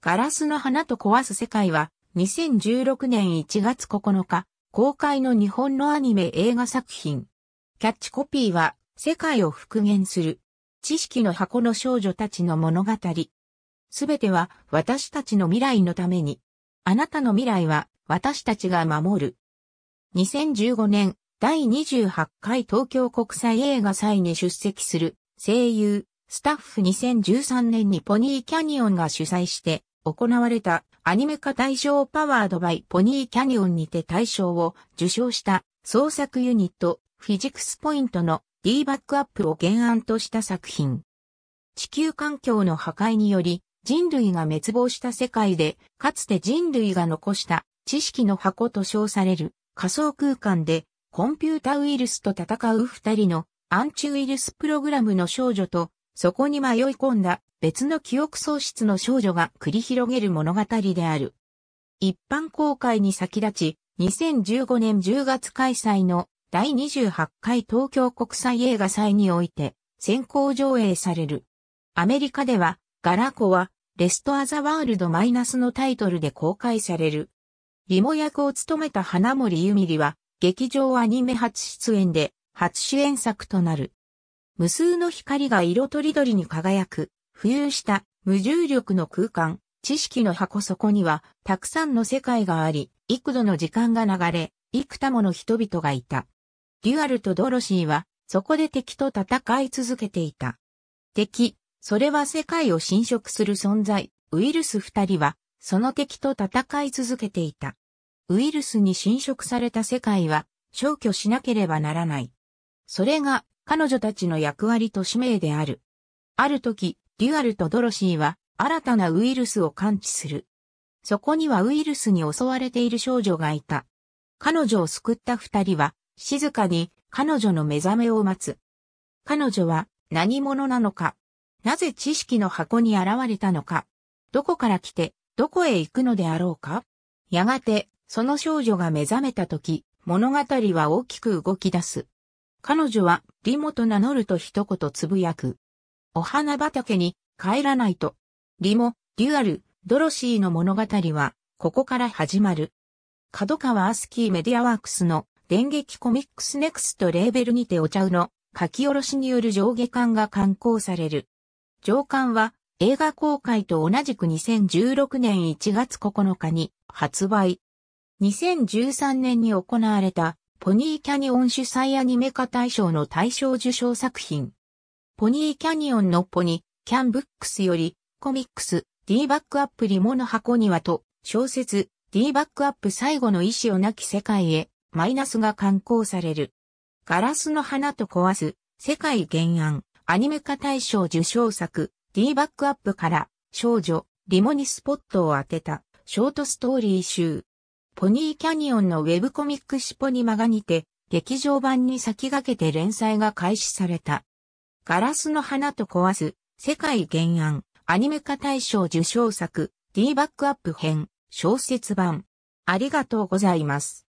ガラスの花と壊す世界は、2016年1月9日、公開の日本のアニメ映画作品。キャッチコピーは、世界を復元する。知識の箱の少女たちの物語。すべては私たちの未来のために。あなたの未来は私たちが守る。2015年第28回東京国際映画祭に出席する声優、スタッフ2013年にポニーキャニオンが主催して行われたアニメ化大賞パワードバイポニーキャニオンにて大賞を受賞した創作ユニットフィジクスポイントの D バックアップを原案とした作品。地球環境の破壊により人類が滅亡した世界でかつて人類が残した知識の箱と称される仮想空間でコンピュータウイルスと戦う二人のアンチウイルスプログラムの少女とそこに迷い込んだ別の記憶喪失の少女が繰り広げる物語である。一般公開に先立ち、2015年10月開催の第28回東京国際映画祭において先行上映される。アメリカではガラコはレストアザワールドマイナスのタイトルで公開される。リモ役を務めた花森ゆみりは劇場アニメ初出演で初主演作となる。無数の光が色とりどりに輝く、浮遊した無重力の空間、知識の箱底には、たくさんの世界があり、幾度の時間が流れ、幾多もの人々がいた。デュアルとドロシーは、そこで敵と戦い続けていた。敵、それは世界を侵食する存在、ウイルス二人は、その敵と戦い続けていた。ウイルスに侵食された世界は、消去しなければならない。それが彼女たちの役割と使命である。ある時、デュアルとドロシーは新たなウイルスを感知する。そこにはウイルスに襲われている少女がいた。彼女を救った二人は静かに彼女の目覚めを待つ。彼女は何者なのかなぜ知識の箱に現れたのかどこから来て、どこへ行くのであろうかやがて、その少女が目覚めた時、物語は大きく動き出す。彼女はリモと名乗ると一言つぶやく。お花畑に帰らないと。リモ、デュアル、ドロシーの物語は、ここから始まる。角川アスキーメディアワークスの電撃コミックスネクストレーベルにてお茶うの書き下ろしによる上下巻が刊行される。上巻は映画公開と同じく2016年1月9日に発売。2013年に行われたポニーキャニオン主催アニメ化大賞の大賞受賞作品。ポニーキャニオンのポニ、キャンブックスより、コミックス、D バックアップリモの箱庭と、小説、D バックアップ最後の意志をなき世界へ、マイナスが刊行される。ガラスの花と壊す、世界原案、アニメ化大賞受賞作、D バックアップから、少女、リモにスポットを当てた、ショートストーリー集。ポニーキャニオンのウェブコミックシポニマガにて、劇場版に先駆けて連載が開始された。ガラスの花と壊す、世界原案、アニメ化大賞受賞作、D バックアップ編、小説版。ありがとうございます。